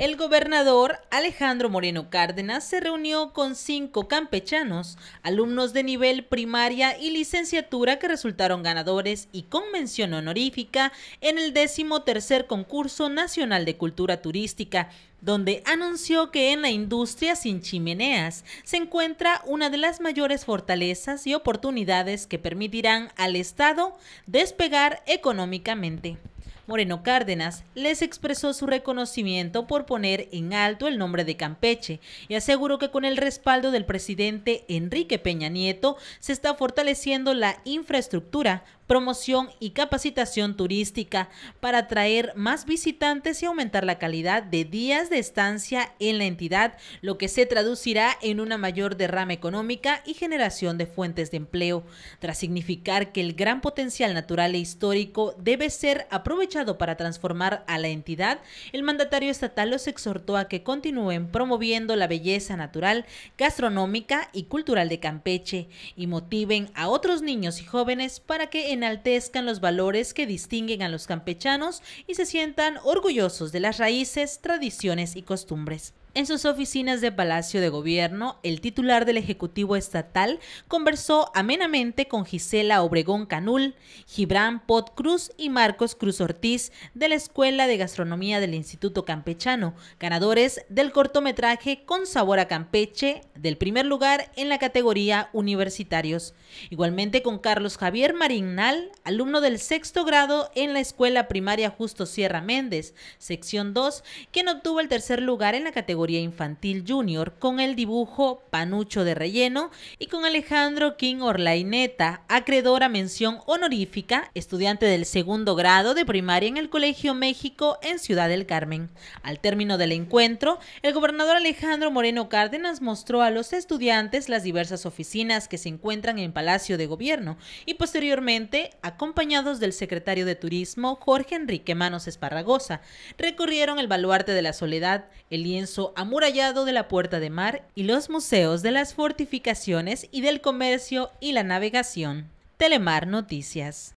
El gobernador Alejandro Moreno Cárdenas se reunió con cinco campechanos, alumnos de nivel primaria y licenciatura que resultaron ganadores y con mención honorífica en el tercer Concurso Nacional de Cultura Turística, donde anunció que en la industria sin chimeneas se encuentra una de las mayores fortalezas y oportunidades que permitirán al Estado despegar económicamente. Moreno Cárdenas les expresó su reconocimiento por poner en alto el nombre de Campeche y aseguró que con el respaldo del presidente Enrique Peña Nieto se está fortaleciendo la infraestructura, promoción y capacitación turística para atraer más visitantes y aumentar la calidad de días de estancia en la entidad, lo que se traducirá en una mayor derrama económica y generación de fuentes de empleo, tras significar que el gran potencial natural e histórico debe ser aprovechado para transformar a la entidad, el mandatario estatal los exhortó a que continúen promoviendo la belleza natural, gastronómica y cultural de Campeche y motiven a otros niños y jóvenes para que enaltezcan los valores que distinguen a los campechanos y se sientan orgullosos de las raíces, tradiciones y costumbres. En sus oficinas de Palacio de Gobierno, el titular del Ejecutivo Estatal conversó amenamente con Gisela Obregón Canul, Gibran Pot Cruz y Marcos Cruz Ortiz de la Escuela de Gastronomía del Instituto Campechano, ganadores del cortometraje Con Sabor a Campeche del primer lugar en la categoría Universitarios. Igualmente con Carlos Javier Marignal, alumno del sexto grado en la Escuela Primaria Justo Sierra Méndez, sección 2, quien obtuvo el tercer lugar en la categoría infantil junior con el dibujo Panucho de Relleno y con Alejandro King Orlaineta, acreedora mención honorífica, estudiante del segundo grado de primaria en el Colegio México en Ciudad del Carmen. Al término del encuentro, el gobernador Alejandro Moreno Cárdenas mostró a los estudiantes las diversas oficinas que se encuentran en Palacio de Gobierno y posteriormente, acompañados del secretario de Turismo Jorge Enrique Manos Esparragosa, recorrieron el baluarte de la soledad, el lienzo amurallado de la Puerta de Mar y los museos de las fortificaciones y del comercio y la navegación. Telemar Noticias.